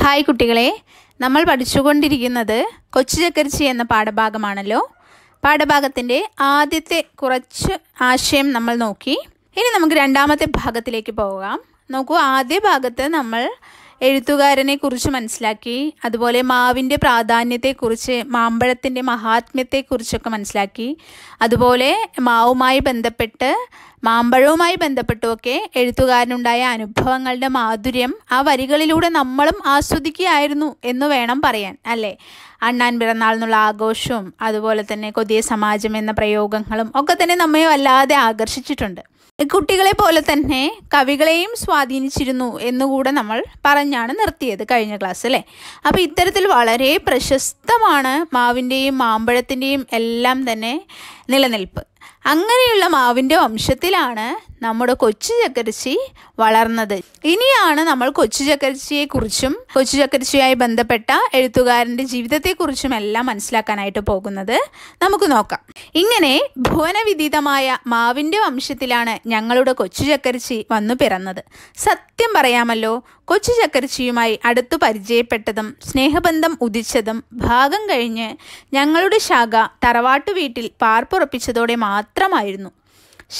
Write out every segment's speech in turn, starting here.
hi കുട്ടികളെ നമ്മൾ പഠിച്ചുകൊണ്ടിരിക്കുന്നത് കൊച്ചു ചക്കരിച്ചി എന്ന പാഠഭാഗമാണല്ലോ പാഠഭാഗത്തിൻ്റെ ആദ്യത്തെ കുറച്ച് ആശയം നമ്മൾ നോക്കി ഇനി നമുക്ക് രണ്ടാമത്തെ ഭാഗത്തിലേക്ക് പോകാം നോക്കൂ ആദ്യ ഭാഗത്ത് നമ്മൾ എഴുത്തുകാരനെ കുറിച്ച് മനസ്സിലാക്കി അതുപോലെ മാവിൻ്റെ പ്രാധാന്യത്തെക്കുറിച്ച് മാമ്പഴത്തിൻ്റെ മഹാത്മ്യത്തെക്കുറിച്ചൊക്കെ മനസ്സിലാക്കി അതുപോലെ മാവുമായി ബന്ധപ്പെട്ട് മാമ്പഴവുമായി ബന്ധപ്പെട്ടുമൊക്കെ എഴുത്തുകാരനുണ്ടായ അനുഭവങ്ങളുടെ മാധുര്യം ആ വരികളിലൂടെ നമ്മളും ആസ്വദിക്കുകയായിരുന്നു എന്ന് വേണം പറയാൻ അല്ലേ അണ്ണാൻ പിറന്നാൾ എന്നുള്ള ആഘോഷവും അതുപോലെ തന്നെ കൊതിയ സമാജം എന്ന പ്രയോഗങ്ങളും ഒക്കെ തന്നെ നമ്മെ വല്ലാതെ ആകർഷിച്ചിട്ടുണ്ട് കുട്ടികളെ പോലെ തന്നെ കവികളെയും സ്വാധീനിച്ചിരുന്നു എന്നുകൂടെ നമ്മൾ പറഞ്ഞാണ് നിർത്തിയത് കഴിഞ്ഞ ക്ലാസ് അല്ലേ അപ്പോൾ ഇത്തരത്തിൽ വളരെ പ്രശസ്തമാണ് മാവിൻ്റെയും മാമ്പഴത്തിൻ്റെയും എല്ലാം തന്നെ നിലനിൽപ്പ് അങ്ങനെയുള്ള മാവിൻ്റെ വംശത്തിലാണ് നമ്മുടെ കൊച്ചു ചക്കരിച്ചി വളർന്നത് ഇനിയാണ് നമ്മൾ കൊച്ചു കുറിച്ചും കൊച്ചു ചക്കരിച്ചിയായി ബന്ധപ്പെട്ട എഴുത്തുകാരൻ്റെ ജീവിതത്തെക്കുറിച്ചും എല്ലാം മനസ്സിലാക്കാനായിട്ട് പോകുന്നത് നമുക്ക് നോക്കാം ഇങ്ങനെ ഭുവനവിദിതമായ മാവിൻ്റെ വംശത്തിലാണ് ഞങ്ങളുടെ കൊച്ചു ചക്കരിച്ചി വന്നു പിറന്നത് സത്യം പറയാമല്ലോ കൊച്ചു ചക്കരിച്ചിയുമായി അടുത്തു പരിചയപ്പെട്ടതും സ്നേഹബന്ധം ഉദിച്ചതും ഭാഗം കഴിഞ്ഞ് ഞങ്ങളുടെ ശാഖ തറവാട്ടു വീട്ടിൽ പാർപ്പുറപ്പിച്ചതോടെ മാത്രമായിരുന്നു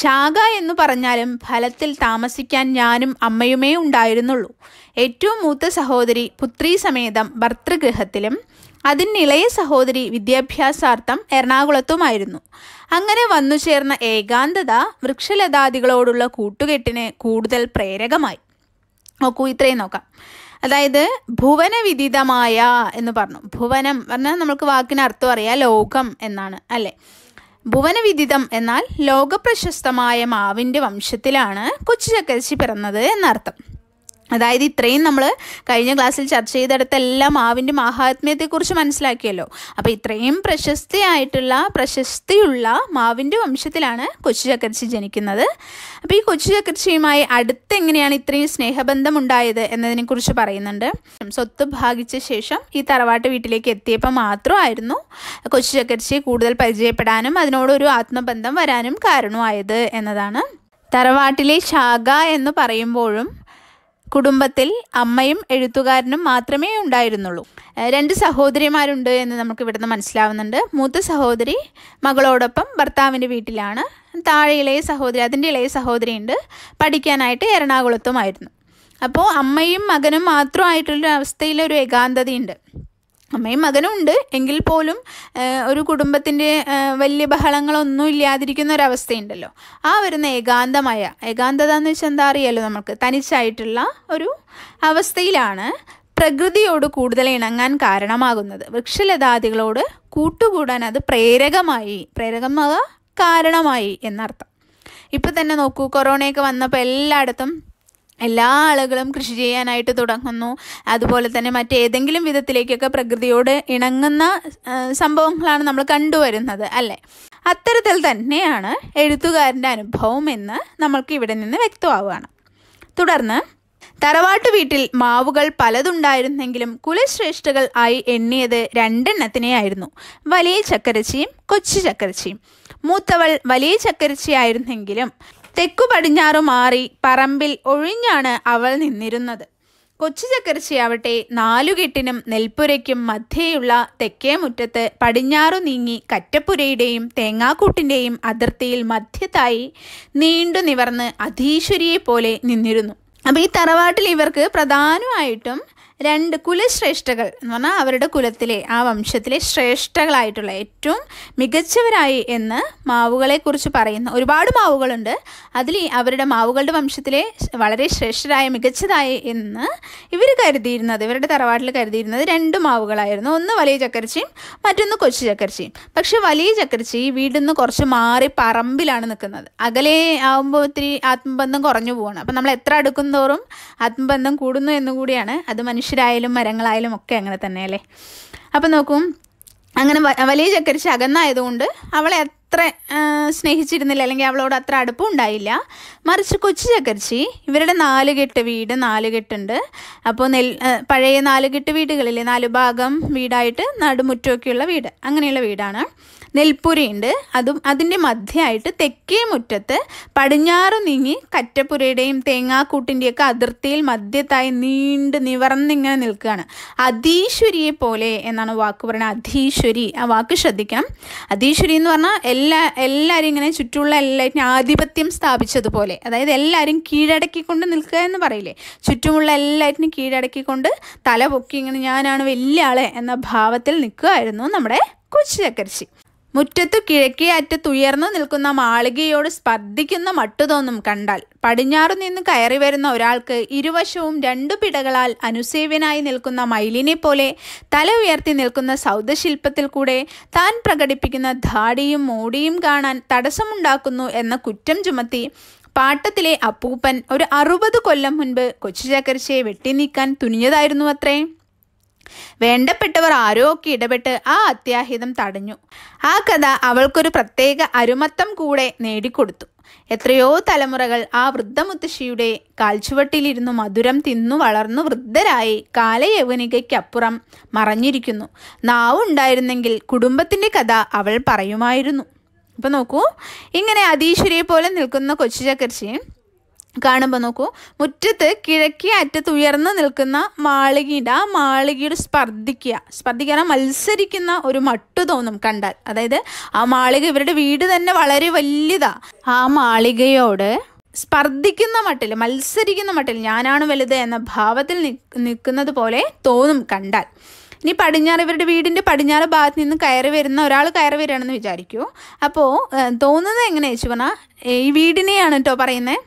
ശാഖ എന്നു പറഞ്ഞാലും ഫലത്തിൽ താമസിക്കാൻ ഞാനും അമ്മയുമേ ഉണ്ടായിരുന്നുള്ളൂ ഏറ്റവും മൂത്ത സഹോദരി പുത്രി സമേതം ഭർത്തൃഗൃഹത്തിലും ഇളയ സഹോദരി വിദ്യാഭ്യാസാർത്ഥം എറണാകുളത്തുമായിരുന്നു അങ്ങനെ വന്നു ചേർന്ന ഏകാന്തത വൃക്ഷലതാദികളോടുള്ള കൂട്ടുകെട്ടിന് കൂടുതൽ പ്രേരകമായി നോക്കൂ ഇത്രയും നോക്കാം അതായത് ഭുവനവിദിതമായ എന്ന് പറഞ്ഞു ഭുവനം പറഞ്ഞാൽ നമുക്ക് വാക്കിന് അർത്ഥം അറിയാം ലോകം എന്നാണ് അല്ലേ ഭുവനവിദിതം എന്നാൽ ലോകപ്രശസ്തമായ മാവിൻ്റെ വംശത്തിലാണ് കൊച്ചു ചക്കരിശി പിറന്നത് എന്നർത്ഥം അതായത് ഇത്രയും നമ്മൾ കഴിഞ്ഞ ക്ലാസ്സിൽ ചർച്ച എല്ലാ മാവിൻ്റെ മഹാത്മ്യത്തെക്കുറിച്ച് മനസ്സിലാക്കിയല്ലോ അപ്പോൾ ഇത്രയും പ്രശസ്തിയായിട്ടുള്ള പ്രശസ്തിയുള്ള മാവിൻ്റെ വംശത്തിലാണ് കൊച്ചു ചക്രച്ചി ജനിക്കുന്നത് അപ്പോൾ ഈ കൊച്ചു അടുത്ത് എങ്ങനെയാണ് ഇത്രയും സ്നേഹബന്ധം ഉണ്ടായത് എന്നതിനെക്കുറിച്ച് പറയുന്നുണ്ട് സ്വത്ത് ഭാഗിച്ച ശേഷം ഈ തറവാട്ട് വീട്ടിലേക്ക് എത്തിയപ്പോൾ മാത്രമായിരുന്നു കൊച്ചു ചക്രച്ചിയെ കൂടുതൽ പരിചയപ്പെടാനും അതിനോടൊരു ആത്മബന്ധം വരാനും കാരണമായത് എന്നതാണ് തറവാട്ടിലെ ശാഖ എന്ന് പറയുമ്പോഴും കുടുംബത്തിൽ അമ്മയും എഴുത്തുകാരനും മാത്രമേ ഉണ്ടായിരുന്നുള്ളൂ രണ്ട് സഹോദരിമാരുണ്ട് എന്ന് നമുക്ക് ഇവിടുന്ന് മനസ്സിലാവുന്നുണ്ട് മൂത്ത സഹോദരി മകളോടൊപ്പം ഭർത്താവിൻ്റെ വീട്ടിലാണ് താഴെ ഇളയ സഹോദരി അതിൻ്റെ ഇളയ സഹോദരിയുണ്ട് പഠിക്കാനായിട്ട് എറണാകുളത്തുമായിരുന്നു അപ്പോൾ അമ്മയും മകനും മാത്രമായിട്ടുള്ളൊരു അവസ്ഥയിലൊരു ഏകാന്തതയുണ്ട് അമ്മയും മകനും ഉണ്ട് എങ്കിൽ പോലും ഒരു കുടുംബത്തിൻ്റെ വലിയ ബഹളങ്ങളൊന്നും ഇല്ലാതിരിക്കുന്ന ഒരവസ്ഥയുണ്ടല്ലോ ആ വരുന്ന ഏകാന്തമായ ഏകാന്തത എന്ന് വെച്ചാൽ എന്താ അറിയാലോ നമുക്ക് തനിച്ചായിട്ടുള്ള ഒരു അവസ്ഥയിലാണ് പ്രകൃതിയോട് കൂടുതൽ ഇണങ്ങാൻ കാരണമാകുന്നത് വൃക്ഷലതാദികളോട് കൂട്ടുകൂടാൻ അത് പ്രേരകമായി പ്രേരകമാകാൻ കാരണമായി എന്നർത്ഥം ഇപ്പം തന്നെ നോക്കൂ കൊറോണയൊക്കെ വന്നപ്പോൾ എല്ലായിടത്തും എല്ലാ ആളുകളും കൃഷി ചെയ്യാനായിട്ട് തുടങ്ങുന്നു അതുപോലെ തന്നെ മറ്റേതെങ്കിലും വിധത്തിലേക്കൊക്കെ പ്രകൃതിയോട് ഇണങ്ങുന്ന സംഭവങ്ങളാണ് നമ്മൾ കണ്ടുവരുന്നത് അല്ലേ അത്തരത്തിൽ തന്നെയാണ് എഴുത്തുകാരൻ്റെ അനുഭവം എന്ന് നമ്മൾക്ക് ഇവിടെ നിന്ന് വ്യക്തമാവുകയാണ് തുടർന്ന് തറവാട്ട് വീട്ടിൽ മാവുകൾ പലതുണ്ടായിരുന്നെങ്കിലും കുലശ്രേഷ്ഠകൾ ആയി എണ്ണിയത് രണ്ടെണ്ണത്തിനെയായിരുന്നു വലിയ ചക്കരച്ചിയും കൊച്ചു ചക്കരച്ചിയും മൂത്തവൾ വലിയ ചക്കരച്ചിയായിരുന്നെങ്കിലും തെക്കു പടിഞ്ഞാറു മാറി പറമ്പിൽ ഒഴിഞ്ഞാണ് അവൾ നിന്നിരുന്നത് കൊച്ചു ചക്കരച്ചിയാവട്ടെ നാലുകെട്ടിനും നെൽപ്പുരയ്ക്കും മധ്യേയുള്ള തെക്കേ മുറ്റത്ത് പടിഞ്ഞാറു നീങ്ങി കറ്റപ്പുരയുടെയും തേങ്ങാക്കൂട്ടിൻ്റെയും അതിർത്തിയിൽ മധ്യത്തായി നീണ്ടു നിവർന്ന് അധീശ്വരിയെ പോലെ നിന്നിരുന്നു അപ്പോൾ ഈ തറവാട്ടിൽ ഇവർക്ക് പ്രധാനമായിട്ടും രണ്ട് കുലശ്രേഷ്ഠകൾ എന്ന് പറഞ്ഞാൽ അവരുടെ കുലത്തിലെ ആ വംശത്തിലെ ശ്രേഷ്ഠകളായിട്ടുള്ള ഏറ്റവും മികച്ചവരായി എന്ന് മാവുകളെക്കുറിച്ച് പറയുന്ന ഒരുപാട് മാവുകളുണ്ട് അതിൽ അവരുടെ മാവുകളുടെ വംശത്തിലെ വളരെ ശ്രേഷ്ഠരായ മികച്ചതായി എന്ന് ഇവർ കരുതിയിരുന്നത് ഇവരുടെ തറവാട്ടിൽ കരുതിയിരുന്നത് രണ്ട് മാവുകളായിരുന്നു ഒന്ന് വലിയ ചക്കരച്ചിയും മറ്റൊന്ന് കൊച്ചു ചക്കരച്ചിയും പക്ഷേ വലിയ ചക്കരച്ചി വീട്ടിൽ നിന്ന് കുറച്ച് മാറി പറമ്പിലാണ് നിൽക്കുന്നത് അകലെ ആകുമ്പോൾ ഒത്തിരി ആത്മബന്ധം കുറഞ്ഞു പോവാണ് അപ്പം നമ്മൾ എത്ര അടുക്കും തോറും ആത്മബന്ധം കൂടുന്നു എന്നുകൂടിയാണ് അത് മനുഷ്യ മനുഷ്യരായാലും മരങ്ങളായാലും ഒക്കെ അങ്ങനെ തന്നെയല്ലേ അപ്പം നോക്കും അങ്ങനെ വലിയ ചക്കരിച്ച് അകന്നായതുകൊണ്ട് അവളെ അത്ര സ്നേഹിച്ചിരുന്നില്ല അല്ലെങ്കിൽ അവളോട് അത്ര അടുപ്പം ഉണ്ടായില്ല മറിച്ച് കൊച്ചു ചക്കരച്ചി ഇവരുടെ നാലുകെട്ട് വീട് നാലുകെട്ടുണ്ട് അപ്പോൾ നെൽ പഴയ നാലുകെട്ട് വീടുകളില്ലേ നാല് ഭാഗം വീടായിട്ട് നടുമുറ്റമൊക്കെയുള്ള വീട് അങ്ങനെയുള്ള വീടാണ് നെൽപ്പുരയുണ്ട് അതും അതിൻ്റെ മധ്യമായിട്ട് തെക്കേ മുറ്റത്ത് പടിഞ്ഞാറ് നീങ്ങി കറ്റപ്പുരയുടെയും തേങ്ങാക്കൂട്ടിൻ്റെയൊക്കെ അതിർത്തിയിൽ മധ്യത്തായി നീണ്ട് നിവർന്നിങ്ങനെ നിൽക്കുകയാണ് അധീശ്വരിയെ പോലെ എന്നാണ് വാക്ക് പറയുന്നത് അധീശ്വരി ആ വാക്ക് ശ്രദ്ധിക്കണം അധീശ്വരി എന്ന് പറഞ്ഞാൽ എല്ലാ എല്ലാവരും ഇങ്ങനെ ചുറ്റുമുള്ള എല്ലാവരും ആധിപത്യം സ്ഥാപിച്ചതുപോലെ അതായത് എല്ലാവരും കീഴടക്കിക്കൊണ്ട് നിൽക്കുക എന്ന് പറയില്ലേ ചുറ്റുമുള്ള എല്ലാവരും കീഴടക്കിക്കൊണ്ട് തല പൊക്കി ഇങ്ങനെ ഞാനാണ് വലിയ ആളെ എന്ന ഭാവത്തിൽ നിൽക്കുമായിരുന്നു നമ്മുടെ കൊച്ചു ചക്കരിശി മുറ്റത്തു കിഴക്കേ ഉയർന്നു നിൽക്കുന്ന മാളികയോട് സ്പർദ്ധിക്കുന്ന മട്ടുതോന്നും കണ്ടാൽ പടിഞ്ഞാറു നിന്ന് കയറി വരുന്ന ഒരാൾക്ക് ഇരുവശവും രണ്ടു പിടകളാൽ അനുസേവനായി നിൽക്കുന്ന മയിലിനെ പോലെ തല ഉയർത്തി നിൽക്കുന്ന സൗദശില്പത്തിൽ കൂടെ താൻ പ്രകടിപ്പിക്കുന്ന ധാടിയും മോടിയും കാണാൻ തടസ്സമുണ്ടാക്കുന്നു എന്ന കുറ്റം ചുമത്തി പാട്ടത്തിലെ അപ്പൂപ്പൻ ഒരു അറുപത് കൊല്ലം മുൻപ് കൊച്ചു ചക്കരച്ചയെ വെട്ടി നീക്കാൻ തുനിഞ്ഞതായിരുന്നു അത്രേ വേണ്ടപ്പെട്ടവർ ഒക്കെ ഇടപെട്ട് ആ അത്യാഹിതം തടഞ്ഞു ആ കഥ അവൾക്കൊരു പ്രത്യേക അരുമത്തം കൂടെ നേടിക്കൊടുത്തു എത്രയോ തലമുറകൾ ആ വൃദ്ധമുത്തശ്ശിയുടെ കാൽച്ചുവട്ടിലിരുന്നു മധുരം തിന്നു വളർന്നു വൃദ്ധരായി കാലയൗവനികയ്ക്കപ്പുറം മറഞ്ഞിരിക്കുന്നു നാവുണ്ടായിരുന്നെങ്കിൽ കുടുംബത്തിൻ്റെ കഥ അവൾ പറയുമായിരുന്നു ഇപ്പം നോക്കൂ ഇങ്ങനെ അതീശ്വരിയെ പോലെ നിൽക്കുന്ന കൊച്ചു ചക്കർച്ചി കാണുമ്പോൾ നോക്കൂ മുറ്റത്ത് കിഴക്കേ അറ്റത്ത് ഉയർന്നു നിൽക്കുന്ന മാളികയുടെ ആ മാളികയുടെ സ്പർദ്ധിക്കുക സ്പർദ്ധിക്കുക മത്സരിക്കുന്ന ഒരു മട്ടു തോന്നും കണ്ടാൽ അതായത് ആ മാളിക ഇവരുടെ വീട് തന്നെ വളരെ വലിയതാ ആ മാളികയോട് സ്പർദ്ധിക്കുന്ന മട്ടിൽ മത്സരിക്കുന്ന മട്ടിൽ ഞാനാണ് വലുത് എന്ന ഭാവത്തിൽ നിൽക്കുന്നത് പോലെ തോന്നും കണ്ടാൽ ഇനി പടിഞ്ഞാറ് ഇവരുടെ വീടിൻ്റെ പടിഞ്ഞാറ് ഭാഗത്ത് നിന്ന് കയറി വരുന്ന ഒരാൾ കയറി വരികയാണെന്ന് വിചാരിക്കൂ അപ്പോൾ തോന്നുന്നത് എങ്ങനെയാണ് വെച്ച് പറഞ്ഞാൽ ഈ വീടിനെയാണ് കേട്ടോ പറയുന്നത്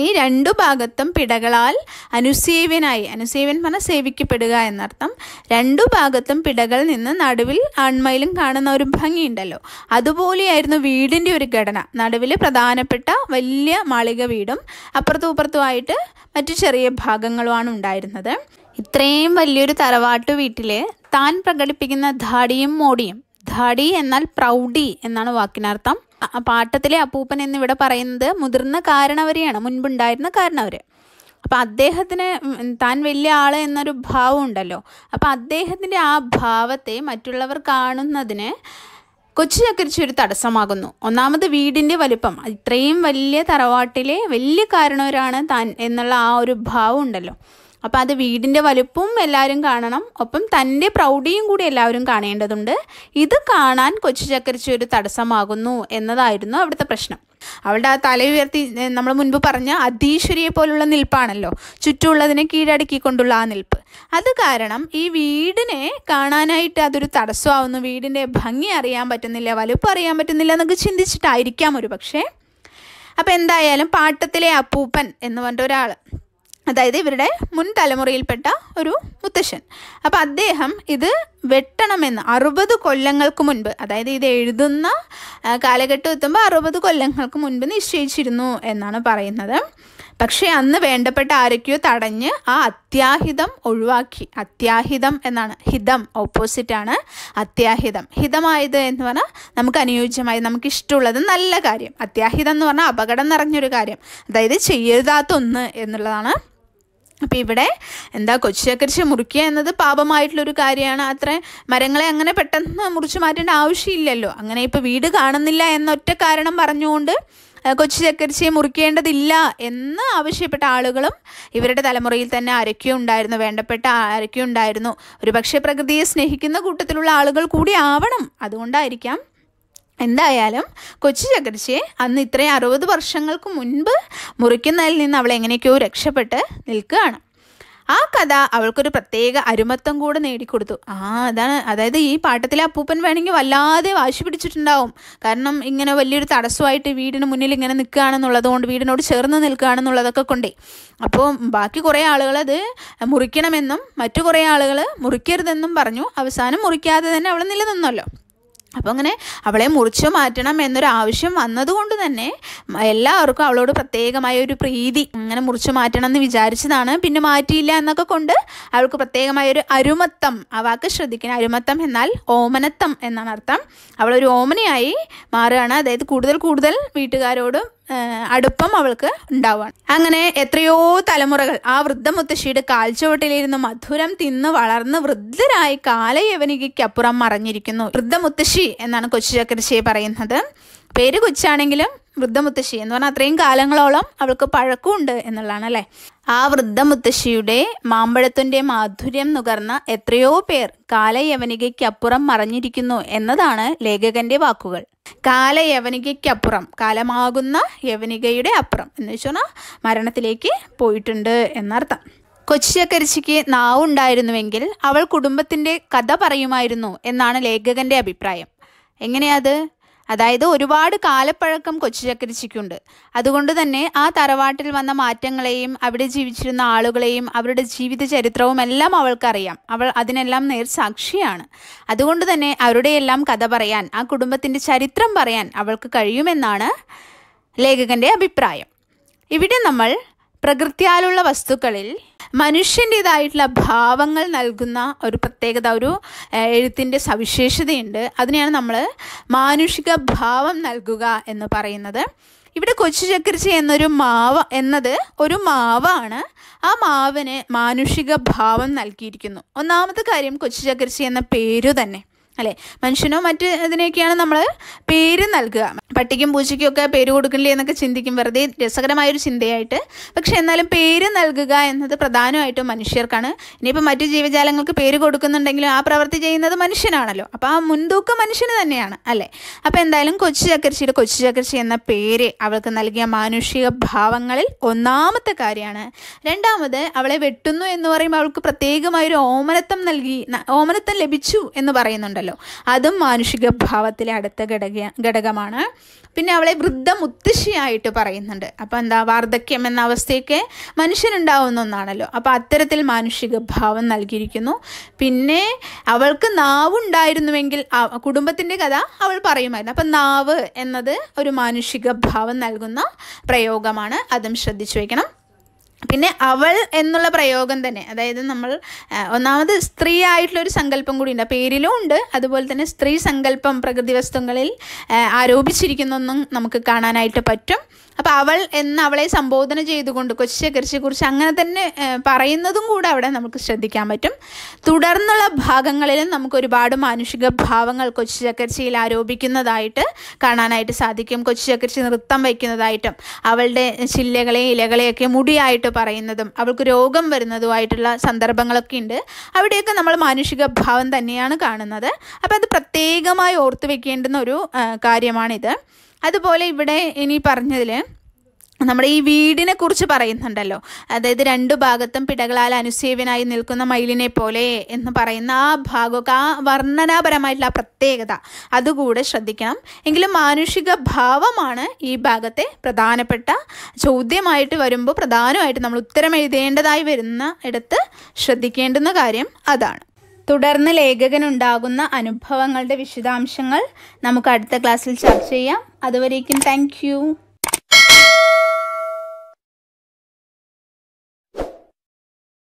ഈ രണ്ടു ഭാഗത്തും പിടകളാൽ അനുസേവ്യനായി അനുസേവ്യൻ പറഞ്ഞാൽ സേവിക്കപ്പെടുക എന്നർത്ഥം രണ്ടു ഭാഗത്തും പിടകൾ നിന്ന് നടുവിൽ ആൺമയിലും കാണുന്ന ഒരു ഭംഗിയുണ്ടല്ലോ അതുപോലെയായിരുന്നു വീടിൻ്റെ ഒരു ഘടന നടുവിൽ പ്രധാനപ്പെട്ട വലിയ മാളിക വീടും അപ്പുറത്തും ഇപ്പുറത്തുമായിട്ട് മറ്റു ചെറിയ ഭാഗങ്ങളുമാണ് ഉണ്ടായിരുന്നത് ഇത്രയും വലിയൊരു തറവാട്ടു വീട്ടിൽ താൻ പ്രകടിപ്പിക്കുന്ന ധാടിയും മോടിയും ധാടി എന്നാൽ പ്രൗഢി എന്നാണ് വാക്കിനർത്ഥം പാട്ടത്തിലെ അപ്പൂപ്പൻ എന്നിവിടെ പറയുന്നത് മുതിർന്ന കാരണവരെയാണ് മുൻപുണ്ടായിരുന്ന കാരണവർ അപ്പം അദ്ദേഹത്തിന് താൻ വലിയ ആൾ എന്നൊരു ഭാവം ഉണ്ടല്ലോ അപ്പം അദ്ദേഹത്തിൻ്റെ ആ ഭാവത്തെ മറ്റുള്ളവർ കാണുന്നതിന് കൊച്ചു ചക്കരിച്ച് ഒരു തടസ്സമാകുന്നു ഒന്നാമത് വീടിൻ്റെ വലിപ്പം ഇത്രയും വലിയ തറവാട്ടിലെ വലിയ കാരണവരാണ് താൻ എന്നുള്ള ആ ഒരു ഭാവം ഉണ്ടല്ലോ അപ്പോൾ അത് വീടിൻ്റെ വലുപ്പവും എല്ലാവരും കാണണം ഒപ്പം തൻ്റെ പ്രൗഢിയും കൂടി എല്ലാവരും കാണേണ്ടതുണ്ട് ഇത് കാണാൻ കൊച്ചു ചക്കരിച്ച് ഒരു തടസ്സമാകുന്നു എന്നതായിരുന്നു അവിടുത്തെ പ്രശ്നം അവളുടെ ആ തല ഉയർത്തി നമ്മൾ മുൻപ് പറഞ്ഞ അധീശ്വരിയെ പോലുള്ള നിൽപ്പാണല്ലോ ചുറ്റുമുള്ളതിനെ കീഴടക്കിക്കൊണ്ടുള്ള ആ നിൽപ്പ് അത് കാരണം ഈ വീടിനെ കാണാനായിട്ട് അതൊരു തടസ്സമാവുന്നു വീടിൻ്റെ ഭംഗി അറിയാൻ പറ്റുന്നില്ല വലുപ്പം അറിയാൻ പറ്റുന്നില്ല എന്നൊക്കെ ചിന്തിച്ചിട്ടായിരിക്കാം ഒരു പക്ഷേ അപ്പോൾ എന്തായാലും പാട്ടത്തിലെ അപ്പൂപ്പൻ എന്ന് പറഞ്ഞ ഒരാൾ അതായത് ഇവരുടെ മുൻ തലമുറയിൽപ്പെട്ട ഒരു മുത്തശ്ശൻ അപ്പോൾ അദ്ദേഹം ഇത് വെട്ടണമെന്ന് അറുപത് കൊല്ലങ്ങൾക്ക് മുൻപ് അതായത് ഇത് എഴുതുന്ന കാലഘട്ടം എത്തുമ്പോൾ അറുപത് കൊല്ലങ്ങൾക്ക് മുൻപ് നിശ്ചയിച്ചിരുന്നു എന്നാണ് പറയുന്നത് പക്ഷേ അന്ന് വേണ്ടപ്പെട്ട ആരൊക്കെയോ തടഞ്ഞ് ആ അത്യാഹിതം ഒഴിവാക്കി അത്യാഹിതം എന്നാണ് ഹിതം ഓപ്പോസിറ്റാണ് അത്യാഹിതം ഹിതമായത് എന്ന് പറഞ്ഞാൽ നമുക്ക് അനുയോജ്യമായത് നമുക്ക് ഇഷ്ടമുള്ളത് നല്ല കാര്യം അത്യാഹിതം എന്ന് പറഞ്ഞാൽ അപകടം നിറഞ്ഞൊരു കാര്യം അതായത് ചെയ്യരുതാത്തൊന്ന് ഒന്ന് എന്നുള്ളതാണ് അപ്പോൾ ഇവിടെ എന്താ കൊച്ചുചക്കരിച്ച് മുറിക്കുക എന്നത് പാപമായിട്ടുള്ളൊരു കാര്യമാണ് അത്ര മരങ്ങളെ അങ്ങനെ പെട്ടെന്ന് മുറിച്ച് മാറ്റേണ്ട ആവശ്യമില്ലല്ലോ അങ്ങനെ ഇപ്പോൾ വീട് കാണുന്നില്ല എന്നൊറ്റ കാരണം പറഞ്ഞുകൊണ്ട് കൊച്ചു ചക്കരിച്ചയെ മുറിക്കേണ്ടതില്ല എന്ന് ആവശ്യപ്പെട്ട ആളുകളും ഇവരുടെ തലമുറയിൽ തന്നെ അരക്കുണ്ടായിരുന്നു വേണ്ടപ്പെട്ട അരക്കുണ്ടായിരുന്നു ഒരു പക്ഷേ പ്രകൃതിയെ സ്നേഹിക്കുന്ന കൂട്ടത്തിലുള്ള ആളുകൾ കൂടി ആവണം അതുകൊണ്ടായിരിക്കാം എന്തായാലും കൊച്ചു ചകർച്ചയെ അന്ന് ഇത്രയും അറുപത് വർഷങ്ങൾക്ക് മുൻപ് മുറിക്കുന്നതിൽ നിന്ന് അവൾ എങ്ങനെയൊക്കെയോ രക്ഷപ്പെട്ട് നിൽക്കുകയാണ് ആ കഥ അവൾക്കൊരു പ്രത്യേക അരുമത്വം കൂടെ നേടിക്കൊടുത്തു ആ അതാണ് അതായത് ഈ പാട്ടത്തിലെ അപ്പൂപ്പൻ വേണമെങ്കിൽ വല്ലാതെ വാശി പിടിച്ചിട്ടുണ്ടാവും കാരണം ഇങ്ങനെ വലിയൊരു തടസ്സമായിട്ട് വീടിന് മുന്നിൽ ഇങ്ങനെ നിൽക്കുകയാണെന്നുള്ളത് കൊണ്ട് വീടിനോട് ചേർന്ന് നിൽക്കുകയാണെന്നുള്ളതൊക്കെ കൊണ്ടേ അപ്പോൾ ബാക്കി കുറേ ആളുകൾ അത് മുറിക്കണമെന്നും മറ്റു കുറേ ആളുകൾ മുറിക്കരുതെന്നും പറഞ്ഞു അവസാനം മുറിക്കാതെ തന്നെ അവൾ നിലനിന്നല്ലോ അപ്പോൾ അങ്ങനെ അവളെ മുറിച്ചു മാറ്റണം എന്നൊരു ആവശ്യം വന്നതുകൊണ്ട് തന്നെ എല്ലാവർക്കും അവളോട് പ്രത്യേകമായ ഒരു പ്രീതി അങ്ങനെ മുറിച്ചു മാറ്റണം എന്ന് വിചാരിച്ചതാണ് പിന്നെ മാറ്റിയില്ല എന്നൊക്കെ കൊണ്ട് അവൾക്ക് പ്രത്യേകമായ ഒരു അരുമത്തം ആ വാക്ക് ശ്രദ്ധിക്കണം അരുമത്തം എന്നാൽ ഓമനത്തം എന്നാണ് അർത്ഥം അവളൊരു ഓമനയായി മാറുകയാണ് അതായത് കൂടുതൽ കൂടുതൽ വീട്ടുകാരോടും അടുപ്പം അവൾക്ക് ഉണ്ടാവുകയാണ് അങ്ങനെ എത്രയോ തലമുറകൾ ആ വൃദ്ധ മുത്തശ്ശിയുടെ കാൽച്ചുവട്ടിലിരുന്ന് മധുരം തിന്ന് വളർന്ന് വൃദ്ധരായി കാലയവനികയ്ക്കപ്പുറം മറഞ്ഞിരിക്കുന്നു വൃദ്ധ മുത്തശ്ശി എന്നാണ് കൊച്ചു ചക്രശ്ശിയെ പറയുന്നത് പേര് കൊച്ചാണെങ്കിലും വൃദ്ധമുത്തശ്ശി എന്ന് പറഞ്ഞാൽ അത്രയും കാലങ്ങളോളം അവൾക്ക് പഴക്കമുണ്ട് എന്നുള്ളതാണ് അല്ലേ ആ വൃദ്ധമുത്തശ്ശിയുടെ മാമ്പഴത്തിൻ്റെ മാധുര്യം നുകർന്ന എത്രയോ പേർ കാലയവനികയ്ക്കപ്പുറം മറഞ്ഞിരിക്കുന്നു എന്നതാണ് ലേഖകന്റെ വാക്കുകൾ കാലയവനികയ്ക്കപ്പുറം കാലമാകുന്ന യവനികയുടെ അപ്പുറം എന്ന് വെച്ചാൽ മരണത്തിലേക്ക് പോയിട്ടുണ്ട് എന്നർത്ഥം കൊച്ചിയക്കരിച്ചിക്ക് നാവുണ്ടായിരുന്നുവെങ്കിൽ അവൾ കുടുംബത്തിൻ്റെ കഥ പറയുമായിരുന്നു എന്നാണ് ലേഖകന്റെ അഭിപ്രായം എങ്ങനെയാത് അതായത് ഒരുപാട് കാലപ്പഴക്കം കൊച്ചുചക്കരിച്ചിക്കുണ്ട് അതുകൊണ്ട് തന്നെ ആ തറവാട്ടിൽ വന്ന മാറ്റങ്ങളെയും അവിടെ ജീവിച്ചിരുന്ന ആളുകളെയും അവരുടെ ജീവിത ചരിത്രവും എല്ലാം അവൾക്കറിയാം അവൾ അതിനെല്ലാം നേർ സാക്ഷിയാണ് അതുകൊണ്ട് തന്നെ അവരുടെയെല്ലാം കഥ പറയാൻ ആ കുടുംബത്തിൻ്റെ ചരിത്രം പറയാൻ അവൾക്ക് കഴിയുമെന്നാണ് ലേഖകൻ്റെ അഭിപ്രായം ഇവിടെ നമ്മൾ പ്രകൃത്യാലുള്ള വസ്തുക്കളിൽ മനുഷ്യൻ്റേതായിട്ടുള്ള ഭാവങ്ങൾ നൽകുന്ന ഒരു പ്രത്യേകത ഒരു എഴുത്തിൻ്റെ സവിശേഷതയുണ്ട് അതിനെയാണ് നമ്മൾ മാനുഷിക ഭാവം നൽകുക എന്ന് പറയുന്നത് ഇവിടെ കൊച്ചു ചക്കരിച്ച എന്നൊരു മാവ എന്നത് ഒരു മാവാണ് ആ മാവിന് മാനുഷിക ഭാവം നൽകിയിരിക്കുന്നു ഒന്നാമത്തെ കാര്യം കൊച്ചു ചക്കരിച്ച എന്ന പേര് തന്നെ അല്ലേ മനുഷ്യനോ മറ്റ് ഇതിനെയൊക്കെയാണ് നമ്മൾ പേര് നൽകുക പട്ടിക്കും പൂച്ചയ്ക്കും ഒക്കെ പേര് കൊടുക്കണില്ലേ എന്നൊക്കെ ചിന്തിക്കും വെറുതെ രസകരമായൊരു ചിന്തയായിട്ട് പക്ഷെ എന്നാലും പേര് നൽകുക എന്നത് പ്രധാനമായിട്ടും മനുഷ്യർക്കാണ് ഇനിയിപ്പോൾ മറ്റു ജീവജാലങ്ങൾക്ക് പേര് കൊടുക്കുന്നുണ്ടെങ്കിലും ആ പ്രവൃത്തി ചെയ്യുന്നത് മനുഷ്യനാണല്ലോ അപ്പോൾ ആ മുൻതൂക്കം മനുഷ്യന് തന്നെയാണ് അല്ലേ അപ്പോൾ എന്തായാലും കൊച്ചു ചക്കരച്ചിയുടെ കൊച്ചു ചക്കരച്ചി എന്ന പേര് അവൾക്ക് നൽകിയ മാനുഷിക ഭാവങ്ങളിൽ ഒന്നാമത്തെ കാര്യമാണ് രണ്ടാമത് അവളെ വെട്ടുന്നു എന്ന് പറയുമ്പോൾ അവൾക്ക് പ്രത്യേകമായൊരു ഓമനത്വം നൽകി ഓമനത്വം ലഭിച്ചു എന്ന് പറയുന്നുണ്ടല്ലോ ഉണ്ടല്ലോ അതും മാനുഷിക ഭാവത്തിലെ അടുത്ത ഘടക ഘടകമാണ് പിന്നെ അവളെ വൃദ്ധ മുത്തശ്ശിയായിട്ട് പറയുന്നുണ്ട് അപ്പോൾ എന്താ വാർദ്ധക്യം എന്ന അവസ്ഥയൊക്കെ മനുഷ്യനുണ്ടാവുന്ന ഒന്നാണല്ലോ അപ്പോൾ അത്തരത്തിൽ മാനുഷിക ഭാവം നൽകിയിരിക്കുന്നു പിന്നെ അവൾക്ക് നാവുണ്ടായിരുന്നുവെങ്കിൽ കുടുംബത്തിൻ്റെ കഥ അവൾ പറയുമായിരുന്നു അപ്പം നാവ് എന്നത് ഒരു മാനുഷിക ഭാവം നൽകുന്ന പ്രയോഗമാണ് അതും ശ്രദ്ധിച്ചു വയ്ക്കണം പിന്നെ അവൾ എന്നുള്ള പ്രയോഗം തന്നെ അതായത് നമ്മൾ ഒന്നാമത് സ്ത്രീ ഒരു സങ്കല്പം കൂടി ഉണ്ട് പേരിലും ഉണ്ട് അതുപോലെ തന്നെ സ്ത്രീ സങ്കല്പം പ്രകൃതി വസ്തുക്കളിൽ ആരോപിച്ചിരിക്കുന്നൊന്നും നമുക്ക് കാണാനായിട്ട് പറ്റും അപ്പോൾ അവൾ എന്ന് അവളെ സംബോധന ചെയ്തുകൊണ്ട് കൃഷിയെക്കുറിച്ച് അങ്ങനെ തന്നെ പറയുന്നതും കൂടെ അവിടെ നമുക്ക് ശ്രദ്ധിക്കാൻ പറ്റും തുടർന്നുള്ള ഭാഗങ്ങളിലും നമുക്ക് ഒരുപാട് മാനുഷിക ഭാവങ്ങൾ കൊച്ചകരിച്ചിയിൽ ആരോപിക്കുന്നതായിട്ട് കാണാനായിട്ട് സാധിക്കും കൊച്ചകരിച്ചി നൃത്തം വയ്ക്കുന്നതായിട്ടും അവളുടെ ചില്ലകളെയും ഇലകളെയൊക്കെ മുടിയായിട്ട് പറയുന്നതും അവൾക്ക് രോഗം വരുന്നതുമായിട്ടുള്ള സന്ദർഭങ്ങളൊക്കെ ഉണ്ട് അവിടെയൊക്കെ നമ്മൾ മാനുഷിക ഭാവം തന്നെയാണ് കാണുന്നത് അപ്പോൾ അത് പ്രത്യേകമായി ഓർത്തു വെക്കേണ്ടുന്ന ഒരു കാര്യമാണിത് അതുപോലെ ഇവിടെ ഇനി പറഞ്ഞതിൽ നമ്മുടെ ഈ വീടിനെ കുറിച്ച് പറയുന്നുണ്ടല്ലോ അതായത് രണ്ടു ഭാഗത്തും പിടകളാൽ അനുസേവനായി നിൽക്കുന്ന മയിലിനെ പോലെ എന്ന് പറയുന്ന ആ ഭാഗമൊക്കെ ആ വർണ്ണനാപരമായിട്ടുള്ള ആ പ്രത്യേകത അതുകൂടെ ശ്രദ്ധിക്കണം എങ്കിലും മാനുഷിക ഭാവമാണ് ഈ ഭാഗത്തെ പ്രധാനപ്പെട്ട ചോദ്യമായിട്ട് വരുമ്പോൾ പ്രധാനമായിട്ട് നമ്മൾ ഉത്തരം എഴുതേണ്ടതായി വരുന്ന ഇടത്ത് ശ്രദ്ധിക്കേണ്ടുന്ന കാര്യം അതാണ് തുടർന്ന് ലേഖകനുണ്ടാകുന്ന അനുഭവങ്ങളുടെ വിശദാംശങ്ങൾ നമുക്ക് അടുത്ത ക്ലാസ്സിൽ ചർച്ച ചെയ്യാം അതുവരേക്കും താങ്ക്